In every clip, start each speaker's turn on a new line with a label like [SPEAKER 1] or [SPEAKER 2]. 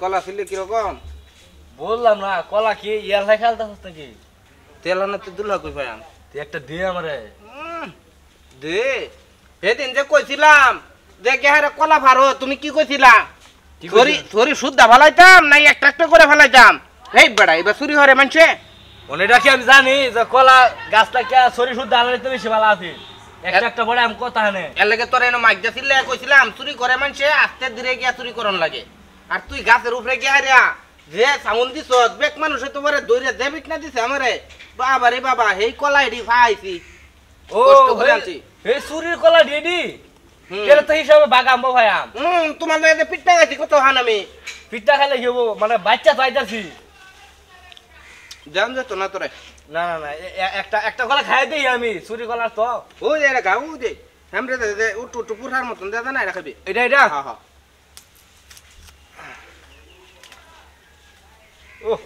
[SPEAKER 1] কলা কিরকম বললাম কলা কি খেলতে তেল দুলা একটা দে দে যে কলা তুমি কি শুদ্ধা নাই একটা একটা করে বেড়া এবার চুরি কি আমি জানি যে কলা গাছটা সরি শুদ্ধ আনলে তো ভালো আছে একটা একটা বড় আম কথা হানে তোর এনে মাইক দিছিলে চুরি করে মানুষে আস্তে ধীরে গিয়া চুরি করন লাগে আর তুই গাছের উপরে গিয়া যে সামন দিস বেক মানুষ তোমারে দৌড়ে যে বিক না দিছে আমারে বাবা রে বাবা হেই কলাইডি ভাইছি ও হে সুরির কলা ডিডি এর তো হিসাবে বাগাম ভাইয়াম হুম তোমার লাগে পিটটা গেছি কত হান আমি পিটটা খেলে কি মানে বাচ্চা চাইতাছি জান যেত না তোরে না না না একটা একটা কলা খাই দেই আমি সুরি কলার তো ও দে রে গাউ দে হামরে দে উটু উটু পুরার মতন দে না রাখবি এটা এটা হ্যাঁ হ্যাঁ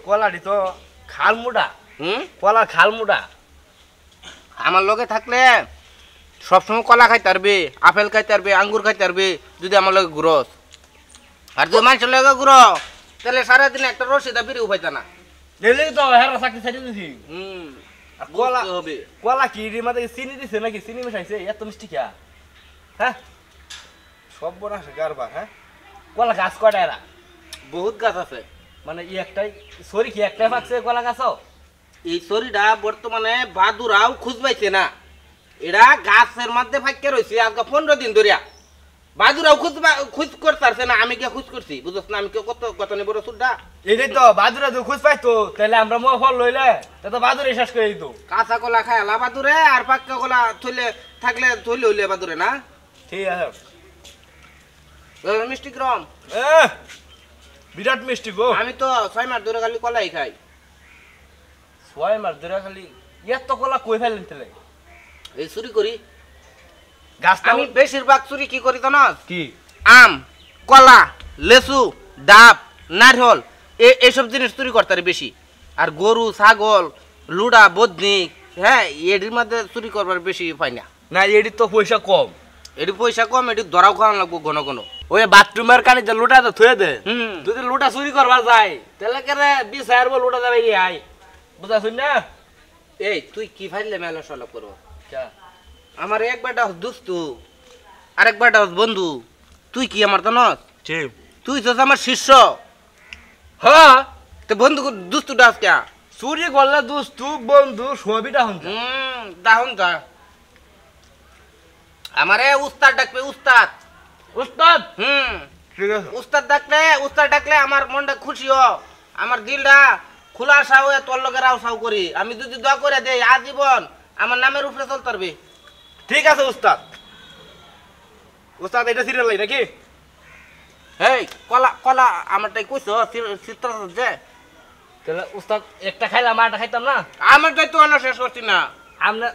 [SPEAKER 1] কলাটি তো খাল মুডা হুম খাল মুডা আমার লগে থাকলে সবসময় কলা খাইতে পারবি আপেল খাইতে পারবি আঙ্গুর খাইতে পারবি যদি আমার লগে গুরস আর যদি মানুষের লগে ঘুর তাহলে সারাদিন একটা রসিদা বেরিয়ে উপায় না তো কলা কলা কি চিনি দিছে নাকি চিনি মিষ্টি হ্যাঁ সব হ্যাঁ কলা গাছ কটা এরা বহুত গাছ আছে মানে ই একটাই সরি কি একটাই পাকছে কলা গাছ এই সরিটা বর্তমানে বাদুরাও খুঁজবাইছে না এরা গাছের মধ্যে ফাঁকে রয়েছে আজকে পনেরো দিন ধরিয়া বাদুরাও খুঁজ খুঁজ করতারছে না আমি কে খুঁজ করছি বুঝছ না আমি কে কত কত নেব সুডা এটাই তো বাদুরা তো খুঁজ পাইতো তাহলে আমরা মো ফল লইলে তা তো বাদুরে শেষ করে দিত কাঁচা কলা খায় লা বাদুরে আর পাক্কা কলা থইলে থাকলে থইলে হইলে বাদুরে না ঠিক আছে মিষ্টি গ্রাম এ বিরাট মিষ্টি গো আমি তো ছয় মাস ধরে খালি কলাই খাই ছয় মাস ধরে খালি এত তো কলা কই ফেলেন তেলে এই চুরি করি গাছটা আমি বেশিরভাগ চুরি কি করি না কি আম কলা লেসু ডাব নারহল এইসব জিনিস চুরি করতে বেশি আর গরু ছাগল লুড়া বদনিক হ্যাঁ এটির মধ্যে চুরি করবার বেশি পাই না না এটির তো পয়সা কম এটি পয়সা কম এটি ধরাও খাওয়ানো লাগবো ঘন ঘন ওই বাথরুমের কানে যে লোটা তো থুয়ে দে যদি লোটা চুরি করবার যায় তাহলে কেরে বিশ হাজার বল লোটা যাবে রে আই বুঝা না এই তুই কি ফাইলে মেলা সলাপ করবো আমার এক বেটা দোস্ত আরেক বেটা বন্ধু তুই কি আমার তো নস তুই তো আমার শিষ্য হ্যাঁ তো বন্ধু দুস্তু ডাস কে চুরি করলে দোস্ত বন্ধু সবই হন হুম ডাহন যা আমারে উস্তাদ ডাকবে উস্তাদ উস্তাদ হুম ঠিক আছে উস্তাদ ডাকলে উস্তাদ ডাকলে আমার মনটা খুশি হ আমার দিলটা খোলা সাউ এ তোর লোকের সাউ করি আমি যদি দোয়া করে দে আজীবন আমার নামের উপরে চল পারবে ঠিক আছে উস্তাদ উস্তাদ এটা সিরিয়াল নাকি এই কলা কলা আমারটাই কইছো চিত্র যে তাহলে উস্তাদ একটা খাইলে আমার আরটা খাইতাম না আমার তো আমরা শেষ করছি না আমরা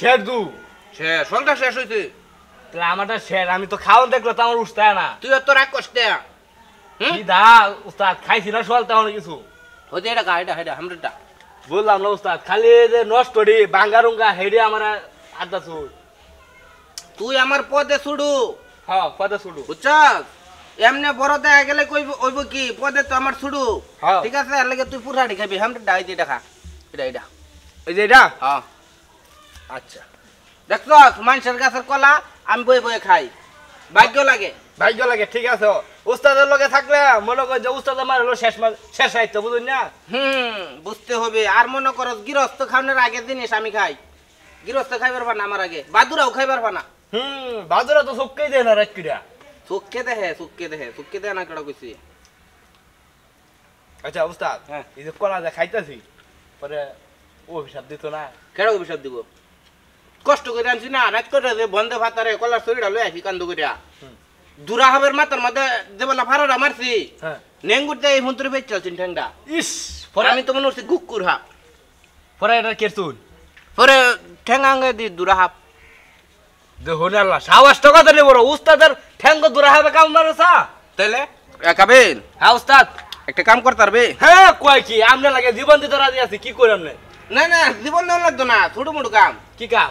[SPEAKER 1] শেষ দু শেষ সন্ধ্যা শেষ হয়েছে তাহলে আমারটা শেষ আমি তো খাওয়া দেখলো তো আমার উঠতে না তুই তো রাগ কষ্ট দা উস্তাদ খাইছি না সল তেমন কিছু হতে এটা গা এটা হেডা হামরেটা বললাম না উস্তাদ খালি যে নষ্ট রে বাঙ্গারুঙ্গা হেডে আমার আড্ডা চুর তুই আমার পদে ছুড়ু হ্যাঁ পদে ছুড়ু বুঝছস এমনি বড় দেখা গেলে কইব ওইব কি পদে তো আমার ছুড়ু ঠিক আছে আর লাগে তুই পুরাটি খাবি হামরেটা এই যে দেখা এটা এটা ওই যে এটা হ্যাঁ আচ্ছা দেখছো মানুষের গাছের কলা আমি বই বয়ে খাই ভাগ্য লাগে ভাগ্য লাগে ঠিক আছে উস্তাদের লোকে থাকলে মনে কর যে উস্তাদ আমার হলো শেষ শেষ সাহিত্য বুঝুন না হুম বুঝতে হবে আর মনে করো গৃহস্থ খাওয়ানোর আগের জিনিস আমি খাই গৃহস্থ খাইবার পানা আমার আগে বাদুরাও খাইবার পানা হুম বাদুরা তো সুক্কেই দেয় না রাজকিরা সুক্কে দেহে সুক্কে দেহে সুক্কে দেয় না কেডা কইছি আচ্ছা উস্তাদ হ্যাঁ এই যে কলা যা খাইতেছি পরে ও হিসাব দিত না কেডা অভিশাপ দিব কষ্ট করে আনছি না আনাজ করে যে বন্ধে ভাতারে কলার শরীরটা লই আসি কান্দ করিয়া দুরা হবের মাথার মধ্যে দেবলা ফারাটা মারছি হ্যাঁ। নেঙ্গুর দিয়ে এই মন্ত্রে বেচ চলছেন ঠ্যাংটা ইস পরে আমি তো মনে হচ্ছে গুক্কুর হাপ পরে এটা কেতুন পরে ঠ্যাঙ্গাঙ্গে দি দুরা হাপ দেখুন আল্লাহ সাহস টাকা দিলে বড় উস্তাদের ঠ্যাঙ্গ দুরা হবে কাম মারসা তাইলে একাবেন হ্যাঁ উস্তাদ একটা কাম করতে পারবে হ্যাঁ কয় কি আমনে লাগে জীবন দিতে রাজি আছি কি করে আমনে না না জীবন না লাগতো না ছোট মোটো কাম কি কাম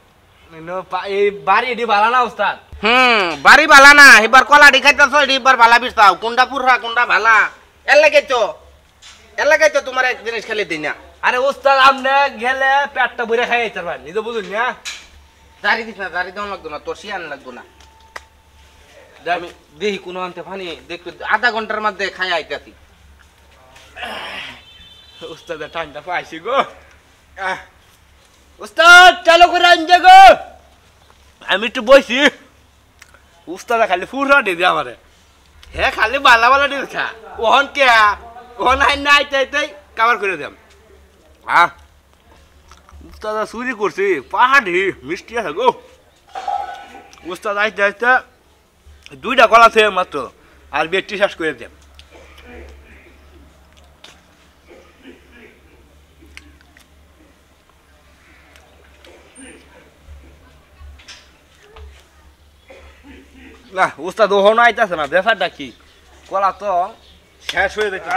[SPEAKER 1] বাড়ি এটি বালা না ওস্তাদ হুম বাড়ি বালা না এবার কলা ডিখাইতেছ এবার বালা বিস্তাও কোনটা পুরা কোনটা ভালা এর লাগে তো এর তো তোমার এক জিনিস খালি দিই না আরে ওস্তাদ আমনে গেলে পেটটা ভরে খাই আইতার ভাই নিজে বুঝুন না জারি দিস না জারি দেওয়া লাগতো না তোর শিয়ান লাগতো না আমি দেখি কোনো আনতে ফানি দেখবি আধা ঘন্টার মধ্যে খাই আইতাছি উস্তাদ ঠান্ডা পাইছি গো আহ উস্তাদ চালু করে আনছে গো আমি একটু বইছি উস্তাদা খালি ফুরা দিদি আমারে হে খালি বালা বালা দিল খা ওহন কে ওহন আই নাই তাই তাই কাবার করে দেম হ্যাঁ উস্তাদা চুরি করছি পাহাড়ি মিষ্টি আছে গো উস্তাদ আইতে আইতে দুইটা কলা থেকে মাত্র আর বেটি শেষ করে দেম না উস্তাদ ওহনো আইতাছে না ব্যাপারটা কি কলা তো শেষ হয়ে যাচ্ছে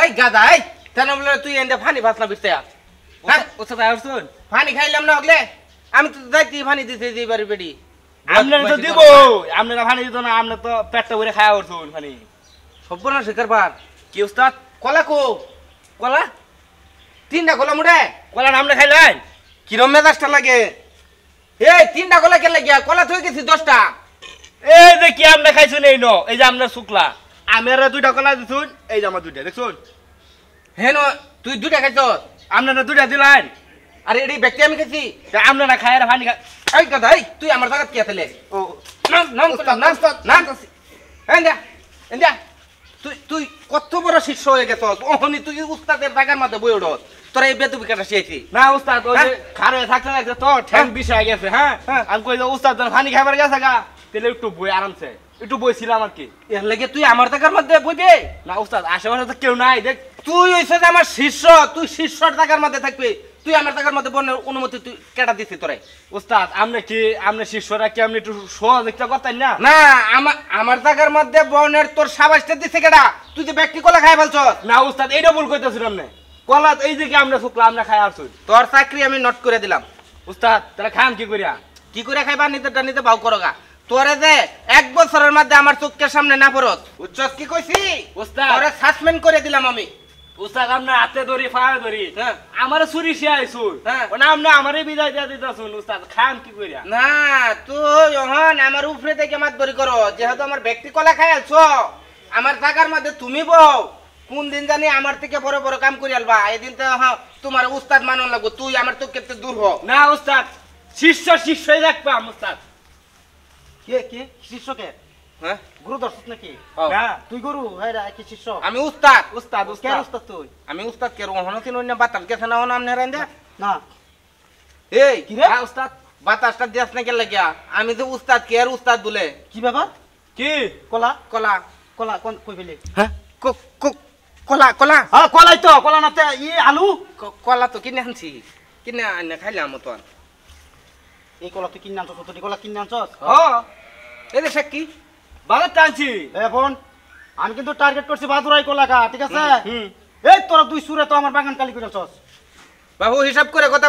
[SPEAKER 1] এই গাদা এই তাহলে বলে তুই এন্ডে ফানি ভাসলা বিরতে ওস্তাদ আর শুন হ্যাঁ? ফানি খাইলাম না ওগলে আমি তো যাইতে ফানি দিতে দিই বাড়ি বেড়ি আপনারা তো দিব আপনারা ফানি দিত না আমনে তো পেটটা ভরে খাওয়া করছুন ফানি সব্বনা শিকার পার কি উস্তাদ কলা কো কলা তিনটা কলা মুড়ে কলা নামলে খাইলেন কিরম মেজাজটা লাগে এই তিনটা কলা কে লাগিয়া কলা থই গেছি দশটা এই যে কি আমরা খাইছুন এই ন এই যে আমরা কলা দিছুন এই যে আমার দুইটা হেন তুই দুইটা খাইছ আপনারা দুইটা দিলেন আরে খায় আর তুই আমার জায়গা তুই তুই কত বড় শিষ্য হয়ে গেছ ওহনি তুই উস্তাদের জায়গার মধ্যে বই ওঠ তোরা এই বেদবি কাটা না উস্তাদ ওই হ্যাঁ? খারে থাকতে থাকতে তো ঠ্যাং হ্যাঁ? বিষয় গেছে হ্যাঁ? হ্যাঁ আমি কই উস্তাদ ফানি খাবার গেছে গা তেলে একটু বই আরামসে একটু বইছিলাম আর কি এর লেগে তুই আমার টাকার মধ্যে বই দে না ওস্তাদ আশেপাশে তো কেউ নাই দেখ তুই যে আমার শিষ্য তুই শিষ্যর টাকার মধ্যে থাকবি তুই আমার টাকার মধ্যে বনের অনুমতি তুই কেটা দিছিস তোরে ওস্তাদ আমনে কি আমনে শিষ্যরা কি আমনে একটু সহজ একটা করতেন না না আমার আমার টাকার মধ্যে বনের তোর সাবাসটা দিছে কেটা তুই যে ব্যক্তি কলা খাই বলছ না ওস্তাদ এইটা ভুল করতেছিল আমনে কলা এই দিকে আমরা শুকলা আমরা খাই আসছি তোর চাকরি আমি নট করে দিলাম উস্তাদ তাহলে খাম কি করিয়া কি করে খাইবা নিতে নিতে বাউ করগা তোরে যে এক বছরের মধ্যে আমার চোখের সামনে না পড়ত উচ্চস কি কইছি উস্তাদ তোরে সাসপেন্ড করে দিলাম আমি উস্তাদ আমরা হাতে ধরি পায়ে ধরি আমার চুরি সে আইছুন না আমরা আমারে বিদায় দিয়া দিতাছুন উস্তাদ খান কি কইরা না তুই ওহন আমার উপরে থেকে মাত ধরি করো যেহেতু আমার ব্যক্তি কলা খাই আলছো আমার টাকার মধ্যে তুমি বউ কোন দিন জানি আমার থেকে বড় বড় কাম করি আলবা এদিন তো তোমার উস্তাদ মানন লাগবো তুই আমার তো কেটে দূর হ না উস্তাদ শিষ্য শিষ্যই রাখবা উস্তাদ শিষ্য হ্যাঁ? না শিষ্য আমি উস্তাদ উস্তাদ তুই আমি উস্তাদ কে নাম কি হ্যাঁ, উস্তাদ না কে আমি যে উস্তাদ কে উস্তাদ বলে কি ব্যাপার কি কলা কলা কলা কোন কই ফেলে হ্যাঁ? কলা কলা হ্যাঁ কলাই তো কলা না ই আলু কলা তো কিনে আনছি কিনে আনে খাইলাম তো এই কলা তুই কিনে আনছো তো কলা কিনে আনছো হ্যাঁ এই কি বাজার টানছি এখন আমি কিন্তু টার্গেট করছি বাদুরাই কোলাকা ঠিক আছে এই সুরে তো আমার বাগান কালি বাবু হিসাব করে কথা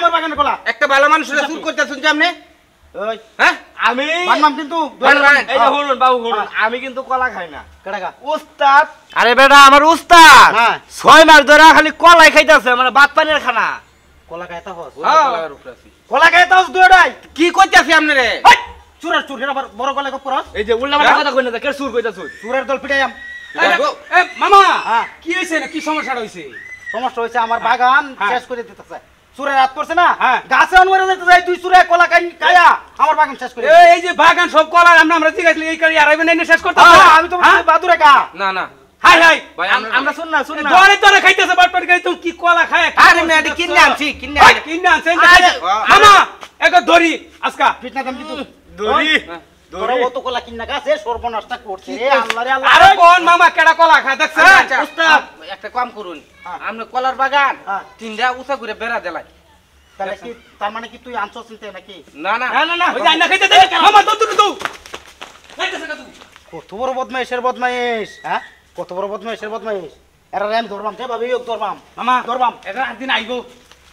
[SPEAKER 1] আমার কোলা একটা ভালো মানুষ সুর করতে শুনছি আপনি হ্যাঁ আমি কিন্তু এই যে হ্যাঁ। বাবু হ্যাঁ। আমি কিন্তু কলা খাই না কেডাকা উস্তাদ আরে বেটা আমার উস্তাদ হ্যাঁ। ছয় মাস ধরে খালি কলাই খাইতেছে মানে ভাত পানির খানা কলা খাইতা হস কলা খাইতা হস দুইটাই কি কইতাছি আপনি রে চুরের চুর আবার বড় গলায় গপ করস এই যে উল্টা হ্যাঁ? কথা কই না কে চুর কইতা চুর চুরের দল পিটাইয়াম এ মামা হ্যাঁ। কি হইছে না কি সমস্যা হইছে সমস্যা হইছে আমার বাগান হ্যাঁ। শেষ করে দিতেছে চুরের রাত পড়ছে না গাছে অনুমানে যেতে যাই তুই চুরে কলা কাই কায়া আমার বাগান শেষ করে এই যে বাগান সব কলা আমরা আমরা জিজ্ঞাসা এই কারি আর এনে শেষ করতে আমি তো বাদুরে কা না না আমরা শুন না শুন না কি কলা খায় আমা এক দড়ি আজকা ফিটনা দাম কিন্তু তোরা কলা গাছে সর্বনাশটা করছে রে আল্লাহ আরে কোন মামা কেডা কলা দেখছেন হ্যাঁ, একটা কাম করুন হ্যাঁ। আমরা কলার বাগান হ্যাঁ। তিনটা উঁচা বেড়া দেলাই তাহলে কি তার মানে কি তুই আনছস চিন্তা নাকি না না না না ওই খাইতে দে মামা তো তুই তো কত বড় বদমাইশের বদমাইশ হ্যাঁ কত বড় বদমাইশের বদমাইশ এরা আমি ধরবাম সে ভাবে ধরবাম মামা ধরবাম এটা একদিন আইবো